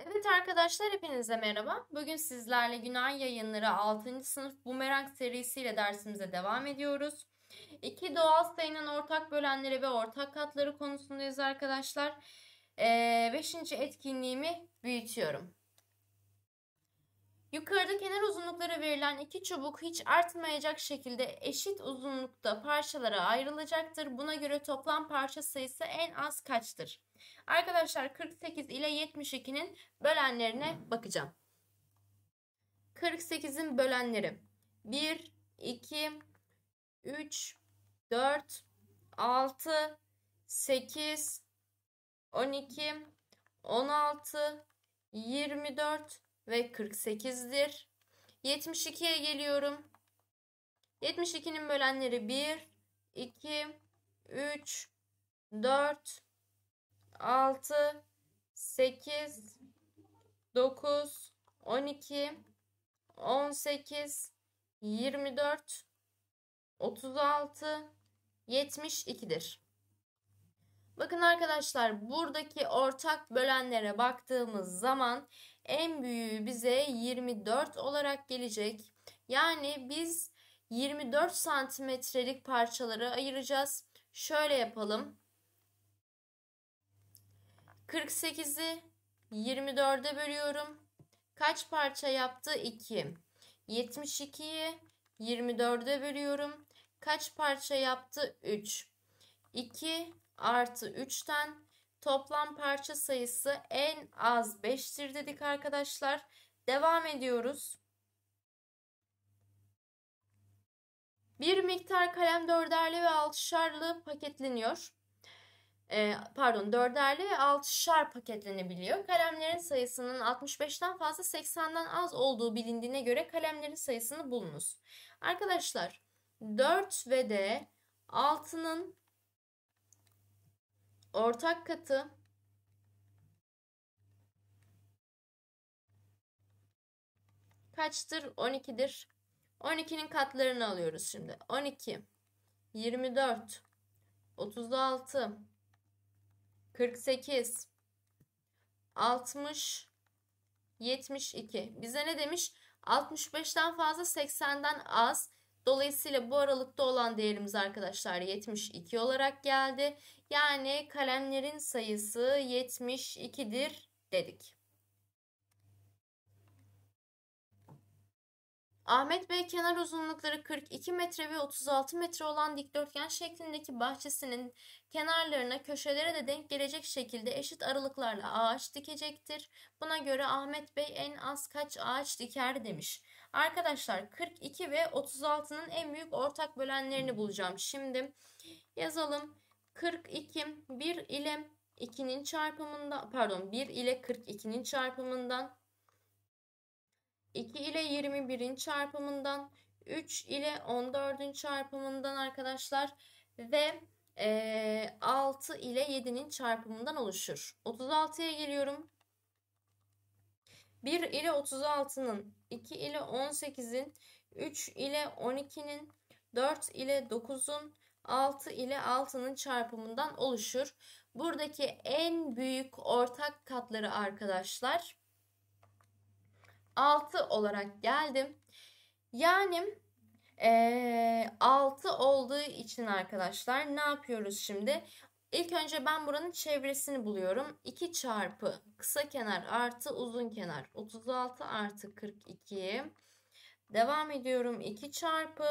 Evet arkadaşlar hepinize merhaba. Bugün sizlerle Günay Yayınları 6. sınıf Bumerang serisiyle dersimize devam ediyoruz. İki doğal sayının ortak bölenleri ve ortak katları konusundayız arkadaşlar. 5. Ee, etkinliğimi büyütüyorum. Yukarıda kenar uzunluklara verilen iki çubuk hiç artmayacak şekilde eşit uzunlukta parçalara ayrılacaktır. Buna göre toplam parça sayısı en az kaçtır? Arkadaşlar 48 ile 72'nin bölenlerine bakacağım. 48'in bölenleri 1, 2, 3, 4, 6, 8, 12, 16, 24, ve 48'dir. 72'ye geliyorum. 72'nin bölenleri 1, 2, 3, 4, 6, 8, 9, 12, 18, 24, 36, 72'dir. Bakın arkadaşlar buradaki ortak bölenlere baktığımız zaman en büyüğü bize 24 olarak gelecek. Yani biz 24 santimetrelik parçalara ayıracağız. Şöyle yapalım. 48'i 24'e bölüyorum. Kaç parça yaptı? 2. 72'yi 24'e bölüyorum. Kaç parça yaptı? 3. 2 artı 3'ten Toplam parça sayısı en az 5'tir dedik arkadaşlar. Devam ediyoruz. Bir miktar kalem dörderli ve altışarlı paketleniyor. E, pardon dörderli ve altışar paketlenebiliyor. Kalemlerin sayısının 65'ten fazla 80'den az olduğu bilindiğine göre kalemlerin sayısını bulunuz. Arkadaşlar 4 ve de 6'nın ortak katı kaçtır? 12'dir. 12'nin katlarını alıyoruz şimdi. 12, 24, 36, 48, 60, 72. Bize ne demiş? 65'ten fazla 80'den az. Dolayısıyla bu aralıkta olan değerimiz arkadaşlar 72 olarak geldi. Yani kalemlerin sayısı 72'dir dedik. Ahmet Bey kenar uzunlukları 42 metre ve 36 metre olan dikdörtgen şeklindeki bahçesinin kenarlarına köşelere de denk gelecek şekilde eşit aralıklarla ağaç dikecektir. Buna göre Ahmet Bey en az kaç ağaç diker demiş. Arkadaşlar 42 ve 36'nın en büyük ortak bölenlerini bulacağım. Şimdi yazalım. 42 1 ile 2'nin çarpımında pardon 1 ile 42'nin çarpımından 2 ile 21'in çarpımından 3 ile 14'ün çarpımından arkadaşlar ve e, 6 ile 7'nin çarpımından oluşur. 36'ya geliyorum. 1 ile 36'nın, 2 ile 18'in, 3 ile 12'nin, 4 ile 9'un, 6 ile 6'nın çarpımından oluşur. Buradaki en büyük ortak katları arkadaşlar 6 olarak geldim. Yani e, 6 olduğu için arkadaşlar ne yapıyoruz şimdi? İlk önce ben buranın çevresini buluyorum. 2 çarpı kısa kenar artı uzun kenar 36 artı 42. Devam ediyorum 2 çarpı.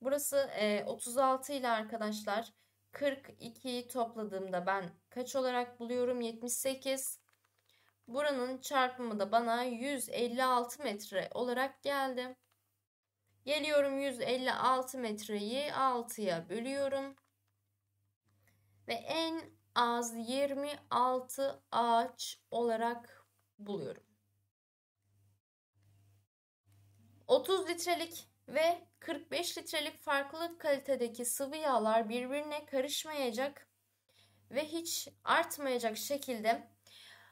Burası 36 e, ile arkadaşlar 42'yi topladığımda ben kaç olarak buluyorum? 78. Buranın çarpımı da bana 156 metre olarak geldi. Geliyorum 156 metreyi 6'ya bölüyorum ve en az 26 ağaç olarak buluyorum. 30 litrelik ve 45 litrelik farklı kalitedeki sıvı yağlar birbirine karışmayacak ve hiç artmayacak şekilde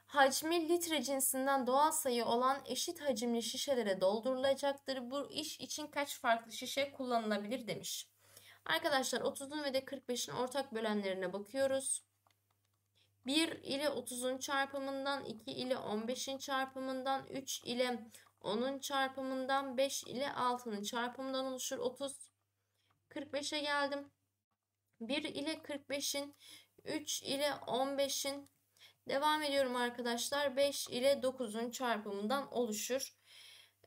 hacmi litre cinsinden doğal sayı olan eşit hacimli şişelere doldurulacaktır. Bu iş için kaç farklı şişe kullanılabilir demiş. Arkadaşlar 30'un ve de 45'in ortak bölenlerine bakıyoruz. 1 ile 30'un çarpımından, 2 ile 15'in çarpımından, 3 ile 10'un çarpımından, 5 ile 6'nın çarpımından oluşur 30. 45'e geldim. 1 ile 45'in, 3 ile 15'in, devam ediyorum arkadaşlar. 5 ile 9'un çarpımından oluşur.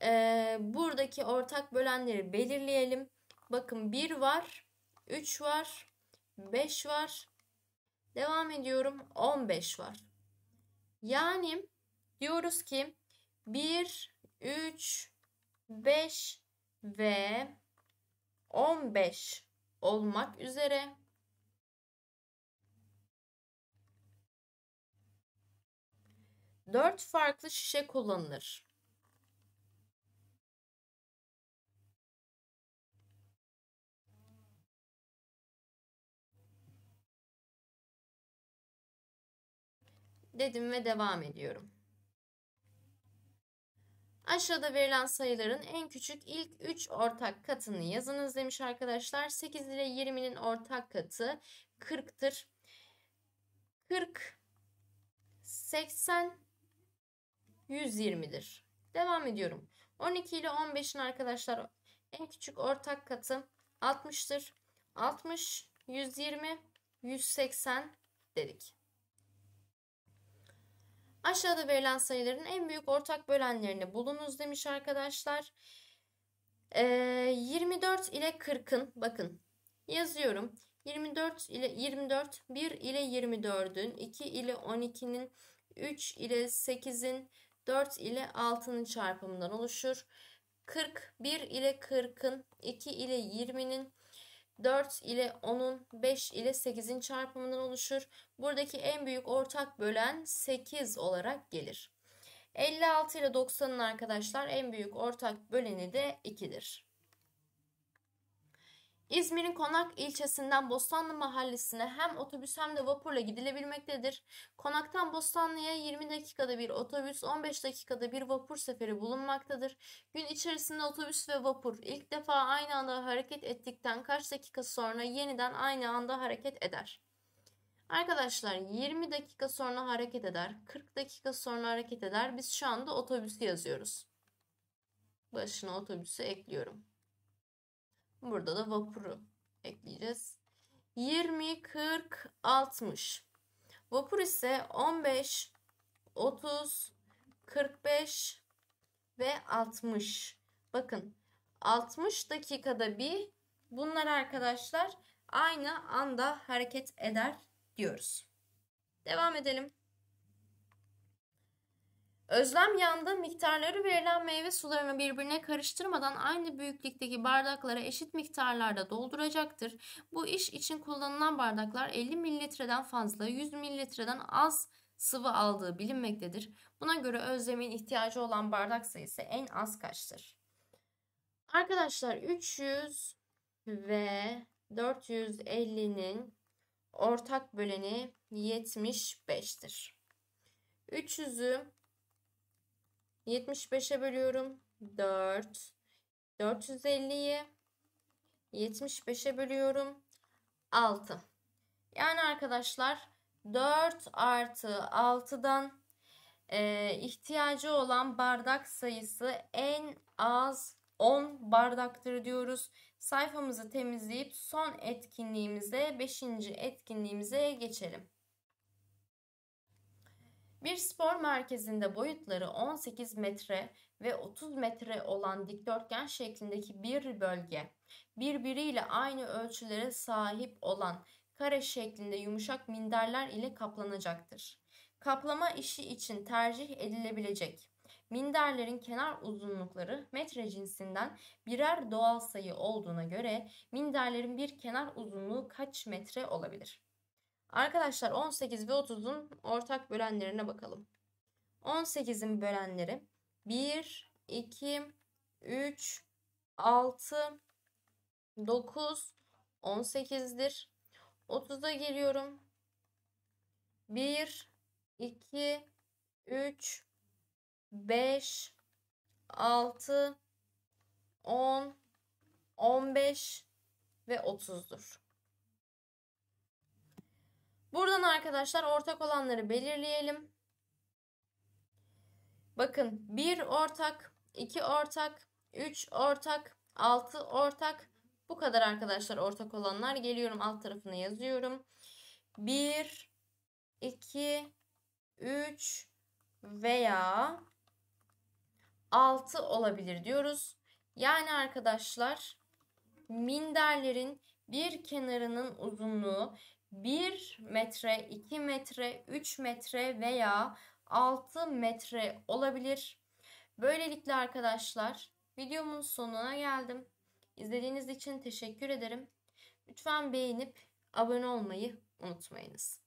Ee, buradaki ortak bölenleri belirleyelim. Bakın 1 var. 3 var. 5 var. Devam ediyorum. 15 var. Yani diyoruz ki 1, 3, 5 ve 15 olmak üzere dört farklı şişe kullanılır. dedim ve devam ediyorum. Aşağıda verilen sayıların en küçük ilk 3 ortak katını yazınız demiş arkadaşlar. 8 ile 20'nin ortak katı 40'tır. 40, 80, 120'dir. Devam ediyorum. 12 ile 15'in arkadaşlar en küçük ortak katı 60'tır. 60, 120, 180 dedik. Aşağıda verilen sayıların en büyük ortak bölenlerini bulunuz demiş arkadaşlar. E, ee, 24 ile 40'ın bakın yazıyorum. 24 ile 24, 1 ile 24'ün, 2 ile 12'nin, 3 ile 8'in, 4 ile 6'nın çarpımından oluşur. 41 ile 40'ın, 2 ile 20'nin, 4 ile 10'un 5 ile 8'in çarpımından oluşur. Buradaki en büyük ortak bölen 8 olarak gelir. 56 ile 90'ın arkadaşlar en büyük ortak böleni de 2'dir. İzmir'in Konak ilçesinden Bostanlı mahallesine hem otobüs hem de vapurla gidilebilmektedir. Konak'tan Bostanlı'ya 20 dakikada bir otobüs, 15 dakikada bir vapur seferi bulunmaktadır. Gün içerisinde otobüs ve vapur ilk defa aynı anda hareket ettikten kaç dakika sonra yeniden aynı anda hareket eder. Arkadaşlar 20 dakika sonra hareket eder, 40 dakika sonra hareket eder. Biz şu anda otobüsü yazıyoruz. Başına otobüsü ekliyorum. Burada da vapuru ekleyeceğiz. 20, 40, 60. Vapur ise 15, 30, 45 ve 60. Bakın 60 dakikada bir bunlar arkadaşlar aynı anda hareket eder diyoruz. Devam edelim. Özlem yanda miktarları verilen meyve sularını birbirine karıştırmadan aynı büyüklükteki bardaklara eşit miktarlarda dolduracaktır. Bu iş için kullanılan bardaklar 50 mililitreden fazla, 100 mililitreden az sıvı aldığı bilinmektedir. Buna göre Özlem'in ihtiyacı olan bardak sayısı en az kaçtır? Arkadaşlar 300 ve 450'nin ortak böleni 75'tir. 300'ü 75'e bölüyorum. 4. 450'yi 75'e bölüyorum. 6. Yani arkadaşlar 4 artı 6'dan e, ihtiyacı olan bardak sayısı en az 10 bardaktır diyoruz. Sayfamızı temizleyip son etkinliğimize 5. etkinliğimize geçelim. Bir spor merkezinde boyutları 18 metre ve 30 metre olan dikdörtgen şeklindeki bir bölge, birbiriyle aynı ölçülere sahip olan kare şeklinde yumuşak minderler ile kaplanacaktır. Kaplama işi için tercih edilebilecek minderlerin kenar uzunlukları metre cinsinden birer doğal sayı olduğuna göre minderlerin bir kenar uzunluğu kaç metre olabilir? Arkadaşlar 18 ve 30'un ortak bölenlerine bakalım. 18'in bölenleri 1, 2, 3, 6, 9, 18'dir. 30'a geliyorum. 1, 2, 3, 5, 6, 10, 15 ve 30'dur. Buradan arkadaşlar ortak olanları belirleyelim. Bakın 1 ortak, 2 ortak, 3 ortak, 6 ortak. Bu kadar arkadaşlar ortak olanlar. Geliyorum alt tarafına yazıyorum. 1, 2, 3 veya 6 olabilir diyoruz. Yani arkadaşlar minderlerin bir kenarının uzunluğu 1 metre, 2 metre, 3 metre veya 6 metre olabilir. Böylelikle arkadaşlar videomun sonuna geldim. İzlediğiniz için teşekkür ederim. Lütfen beğenip abone olmayı unutmayınız.